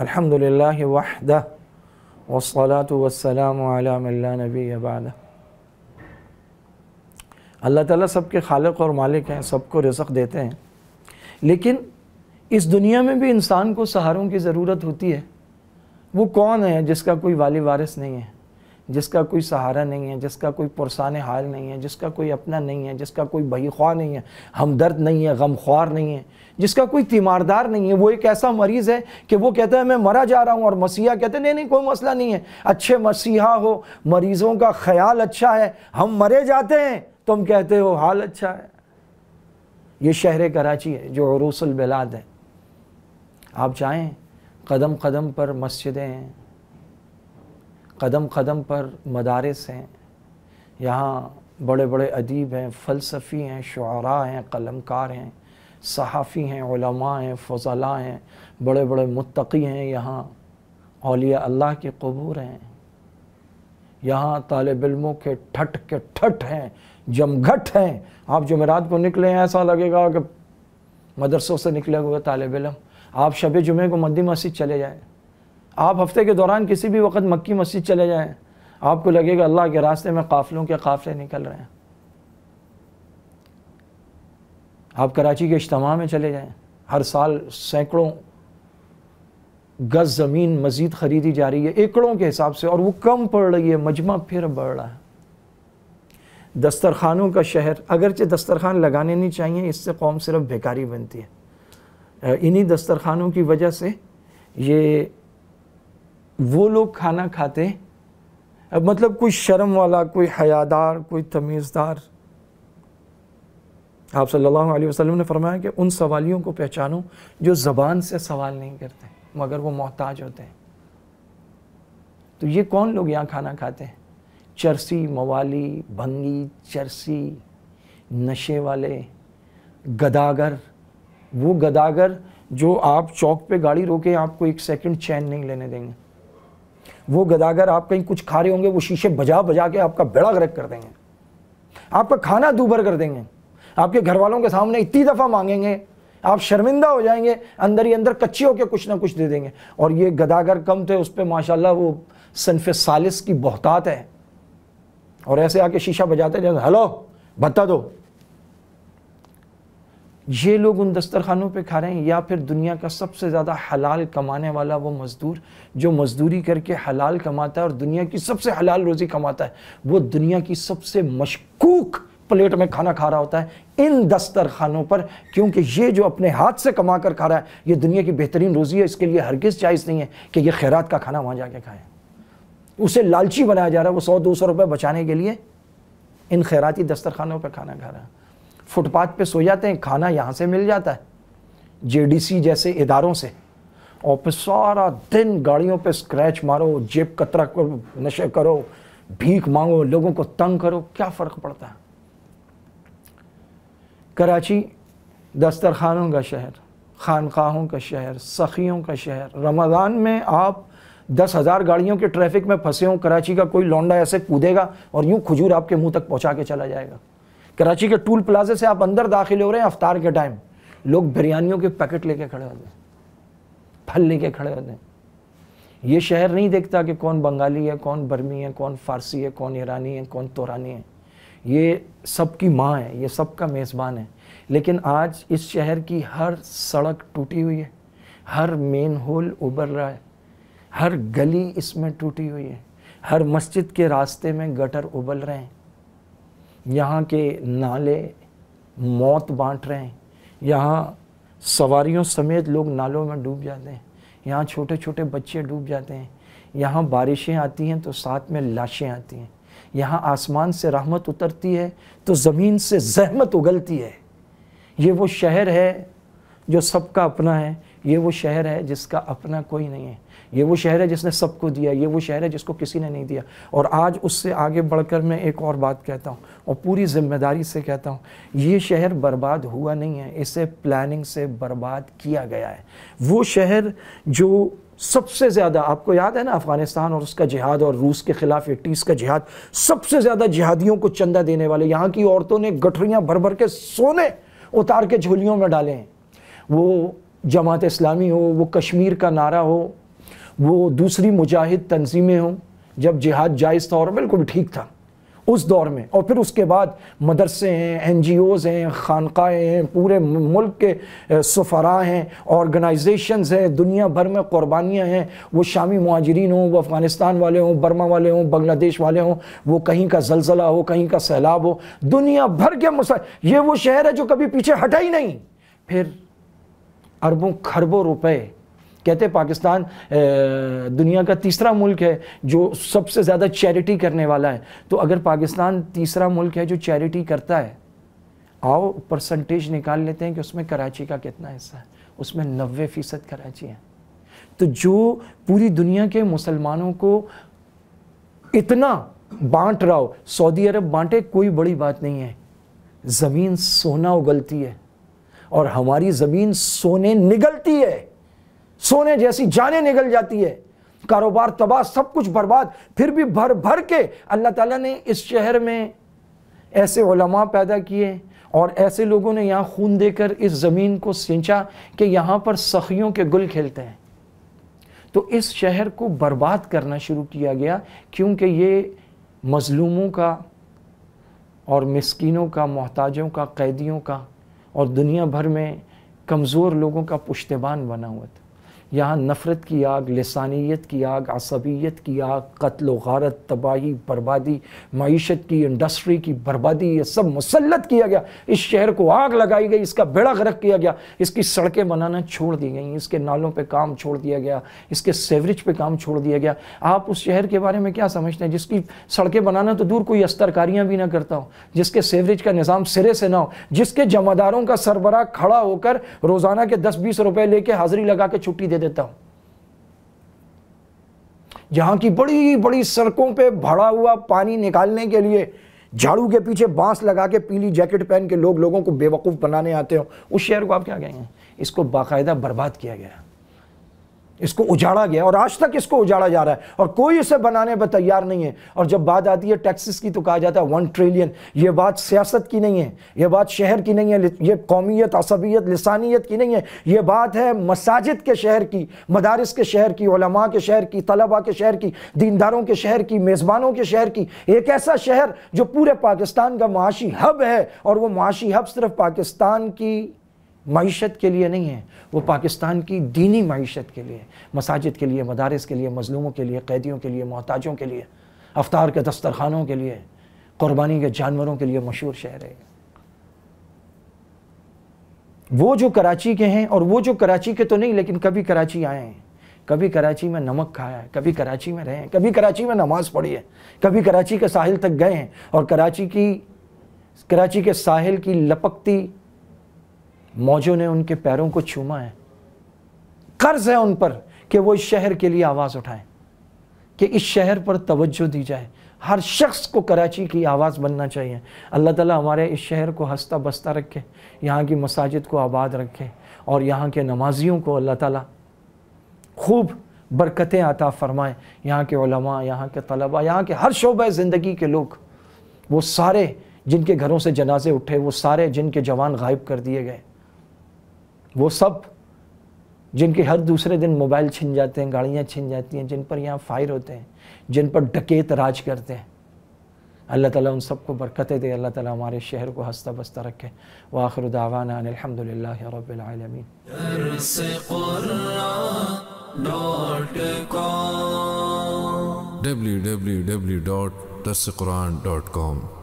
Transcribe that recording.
अल्हम्दुलिल्लाह वहदा वसलात वसलाम नबी अबादा अल्लाह ताला सबके खालक और मालिक हैं सबको रिजक़ देते हैं लेकिन इस दुनिया में भी इंसान को सहारों की ज़रूरत होती है वो कौन है जिसका कोई वाली वारिस नहीं है जिसका कोई सहारा नहीं है जिसका कोई पुरसान हाल नहीं है जिसका कोई अपना नहीं है जिसका कोई बही ख्वा नहीं है हमदर्द नहीं है गम ख्वार नहीं है जिसका कोई तीमारदार नहीं है वो एक ऐसा मरीज़ है कि वो कहता है मैं मरा जा रहा हूँ और मसीहा कहते हैं नहीं नहीं कोई मसला नहीं है अच्छे मसीहा हो मरीज़ों का ख्याल अच्छा है हम मरे जाते हैं तुम कहते हो हाल अच्छा है ये शहर कराची है जो अरूसलबलाद है आप चाहें कदम कदम पर मस्जिदें हैं कदम कदम पर मदारस हैं यहाँ बड़े बड़े अदीब हैं फ़लसफ़ी हैं शुरा हैं कलमकार हैं सहाफ़ी हैं हैं फजला हैं बड़े बड़े मुतकी हैं यहाँ अलिया अल्लाह के कबूर हैं यहाँ तालब इलमों के ठट के ठट हैं जमघट हैं आप जमेरात को निकले हैं ऐसा लगेगा कि मदरसों से निकले हुए तालब इलम आप शब जुमे को मंदी मस्जिद चले जाएँ आप हफ्ते के दौरान किसी भी वक्त मक्की मस्जिद चले जाएं आपको लगेगा अल्लाह के रास्ते में काफ़िलों के काफ़िले निकल रहे हैं आप कराची के इज्तम में चले जाएं हर साल सैकड़ों गज़ ज़मीन मज़ीद ख़रीदी जा रही है एकड़ों के हिसाब से और वो कम पड़ रही है मजमा फिर बढ़ रहा है दस्तरखानों का शहर अगरचे दस्तरखान लगाने नहीं चाहिए इससे कौम सिर्फ बेकारी बनती है इन्हीं दस्तरखानों की वजह से ये वो लोग खाना खाते अब मतलब कोई शर्म वाला कोई हयादार कोई तमीज़दार आप सल्लल्लाहु अलैहि वसल्लम ने फरमाया कि उन सवालियों को पहचानो जो ज़बान से सवाल नहीं करते मगर वो मोहताज होते हैं तो ये कौन लोग यहाँ खाना खाते हैं चरसी मवाली भंगी चरसी नशे वाले गदागर वो गदागर जो आप चौक पे गाड़ी रोके आपको एक सेकंड चैन नहीं लेने देंगे वो गदागर आप कहीं कुछ खा रहे होंगे वो शीशे बजा बजा के आपका बेड़ा गर्क कर देंगे आपका खाना दूभर कर देंगे आपके घर वालों के सामने इतनी दफ़ा मांगेंगे आप शर्मिंदा हो जाएंगे अंदर ही अंदर कच्चे होकर कुछ ना कुछ दे देंगे और ये गदागर कम थे उस पर माशाला वो सनफ सालिस की बहुतात है और ऐसे आके शीशा बजाते जैसे हेलो भत्ता दो ये लोग उन दस्तरखानों पे खा रहे हैं या फिर दुनिया का सबसे ज़्यादा हलाल कमाने वाला वो मज़दूर जो मज़दूरी करके हलाल कमाता है और दुनिया की सबसे हलाल रोज़ी कमाता है वो दुनिया की सबसे मशकूक प्लेट में खाना खा रहा होता है इन दस्तरखानों पर क्योंकि ये जो अपने हाथ से कमा कर खा रहा है ये दुनिया की बेहतरीन रोज़ी है इसके लिए हरगिज़ जायज़ नहीं है कि यह खैरात का खाना वहाँ जाके खाएँ उसे लालची बनाया जा रहा है वो सौ दो सौ रुपये बचाने के लिए इन खैराती दस्तरखानों पर खाना खा रहा है फुटपाथ पे सो जाते हैं खाना यहाँ से मिल जाता है जेडीसी जैसे इदारों से और फिर सारा दिन गाड़ियों पे स्क्रैच मारो जेब कतरा करो नशे करो भीख मांगो लोगों को तंग करो क्या फ़र्क पड़ता है कराची दस्तरखानों का शहर खानखाहों का शहर सखियों का शहर रमज़ान में आप दस हज़ार गाड़ियों के ट्रैफिक में फंसे हों कराची का कोई लौंडा ऐसे कूदेगा और यूँ खजूर आपके मुंह तक पहुंचा के चला जाएगा कराची के टूल प्लाजे से आप अंदर दाखिल हो रहे हैं अफ्तार के टाइम लोग बिरयानियों के पैकेट लेके खड़े होते हैं फल लेके खड़े होते हैं ये शहर नहीं देखता कि कौन बंगाली है कौन बर्मी है कौन फारसी है कौन ईरानी है कौन तोरानी है ये सबकी माँ है ये सबका मेज़बान है लेकिन आज इस शहर की हर सड़क टूटी हुई है हर मेन होल उबर रहा है हर गली इसमें टूटी हुई है हर मस्जिद के रास्ते में गटर उबल रहे हैं यहाँ के नाले मौत बांट रहे हैं यहाँ सवारियों समेत लोग नालों में डूब जाते हैं यहाँ छोटे छोटे बच्चे डूब जाते हैं यहाँ बारिशें आती हैं तो साथ में लाशें आती हैं यहाँ आसमान से रहमत उतरती है तो ज़मीन से जहमत उगलती है ये वो शहर है जो सबका अपना है ये वो शहर है जिसका अपना कोई नहीं है ये वो शहर है जिसने सबको दिया ये वो शहर है जिसको किसी ने नहीं दिया और आज उससे आगे बढ़कर मैं एक और बात कहता हूँ और पूरी जिम्मेदारी से कहता हूँ ये शहर बर्बाद हुआ नहीं है इसे प्लानिंग से बर्बाद किया गया है वो शहर जो सबसे ज़्यादा आपको याद है ना अफ़गानिस्तान और उसका जिहाद और रूस के ख़िलाफ़ एटीस का जिहाद सबसे ज़्यादा जिहादियों को चंदा देने वाले यहाँ की औरतों ने गठरियाँ भर भर के सोने उतार के झोलियों में डाले हैं वो जमात इस्लामी हो वो कश्मीर का नारा हो वो दूसरी मुजाहिद तंजीमें हों जब जिहाद जायज़ था और बिल्कुल ठीक था उस दौर में और फिर उसके बाद मदरसे हैं एन जी ओज़ हैं ख़ानकें हैं पूरे मुल्क के सफरा हैं ऑर्गेनाइजेशन हैं दुनिया भर में क़ुरबानियाँ हैं वो शामी महाजरीन हों वो अफ़गानिस्तान वाले हों बर्मा वाले हों बांग्लादेश वाले हों वो कहीं का जलजला हो कहीं का सैलाब हो दुनिया भर के मुसा ये वो शहर है जो कभी पीछे हटा ही नहीं फिर अरबों खरबों रुपए कहते हैं पाकिस्तान दुनिया का तीसरा मुल्क है जो सबसे ज़्यादा चैरिटी करने वाला है तो अगर पाकिस्तान तीसरा मुल्क है जो चैरिटी करता है आओ परसेंटेज निकाल लेते हैं कि उसमें कराची का कितना हिस्सा है उसमें नबे फ़ीसद कराची है तो जो पूरी दुनिया के मुसलमानों को इतना बांट रहा हो सऊदी अरब बांटे कोई बड़ी बात नहीं है ज़मीन सोना उगलती है और हमारी ज़मीन सोने निगलती है सोने जैसी जाने निगल जाती है कारोबार तबाह सब कुछ बर्बाद फिर भी भर भर के अल्लाह ताला ने इस शहर में ऐसे ओलमा पैदा किए और ऐसे लोगों ने यहाँ खून देकर इस ज़मीन को सींचा कि यहाँ पर सखियों के गुल खेलते हैं तो इस शहर को बर्बाद करना शुरू किया गया क्योंकि ये मज़लूमों का और मस्किनों का मोहताजों का कैदियों का और दुनिया भर में कमज़ोर लोगों का पुश्तबान बना हुआ था यहाँ नफ़रत की आग लसानियत की आग असबियत की आग कत्ल गारत तबाही बर्बादी मीशत की इंडस्ट्री की बर्बादी ये सब मुसलत किया गया इस शहर को आग लगाई गई इसका बेड़ा गर्क किया गया इसकी सड़कें बनाना छोड़ दी गई इसके नालों पर काम छोड़ दिया गया इसके सेवरेज पर काम छोड़ दिया गया आप उस शहर के बारे में क्या समझते हैं जिसकी सड़कें बनाना तो दूर कोई अस्तरकारियाँ भी ना करता हो जिसके सेवरेज का निज़ाम सिरे से ना हो जिसके जमादारों का सरबरा खड़ा होकर रोज़ाना के दस बीस रुपये लेके हाजिरी लगा के छुट्टी दे देता हूं यहां की बड़ी बड़ी सड़कों पे भरा हुआ पानी निकालने के लिए झाड़ू के पीछे बांस लगा के पीली जैकेट पहन के लोग लोगों को बेवकूफ़ बनाने आते हो उस शहर को आप क्या कहेंगे इसको बाकायदा बर्बाद किया गया इसको उजाड़ा गया और आज तक इसको उजाड़ा जा रहा है और कोई इसे बनाने पर तैयार नहीं है और जब बात आती है टैक्सेस की तो कहा जाता है वन ट्रिलियन ये बात सियासत की नहीं है ये बात शहर की नहीं है ये कौमियत असबियत लसानियत की नहीं है ये बात है मसाजिद के शहर की मदारस के शहर की ओलमा के शहर की तलबा के शहर की दीनदारों के शहर की मेज़बानों के शहर की एक ऐसा शहर जो पूरे पाकिस्तान का माशी हब है और वो माशी हब सिर्फ पाकिस्तान की मीशत के लिए नहीं है वो पाकिस्तान की दीनी मीशत के लिए मसाजिद के लिए मदारस के लिए मजलूमों के लिए कैदियों के लिए मोहताजों के लिए अवतार के दस्तरखानों के लिए क़ुरबानी के जानवरों के लिए मशहूर शहर है वो जो कराची के हैं और वो जो कराची के तो नहीं लेकिन कभी कराची आए हैं कभी कराची में नमक खाया है कभी कराची में रहे हैं कभी कराची में नमाज पढ़ी है कभी कराची के साहिल तक गए हैं और कराची की कराची के साहिल की लपकती मौजों ने उनके पैरों को छूमा है कर्ज है उन पर कि वो इस शहर के लिए आवाज़ उठाएं कि इस शहर पर तवज्जो दी जाए हर शख्स को कराची की आवाज़ बनना चाहिए अल्लाह ताला हमारे इस शहर को हंसता बस्ता रखे यहाँ की मसाजिद को आबाद रखे और यहाँ के नमाजियों को अल्लाह ताला खूब बरकतें आता फ़रमाएँ यहाँ के उलमा यहाँ के तलबा यहाँ के हर शोब ज़िंदगी के लोग वो सारे जिनके घरों से जनाजे उठे वो सारे जिनके जवान गायब कर दिए गए वो सब जिनके हर दूसरे दिन मोबाइल छिन जाते हैं गाड़ियाँ छिन जाती हैं जिन पर यहाँ फायर होते हैं जिन पर डकेत राज करते हैं अल्लाह ताला उन सबको बरकतें दे अल्लाह ताला हमारे शहर को हंसता बस्ता रखे व आखिर दावाना अलहमदिल्ला रबालमीन www.dasquran.com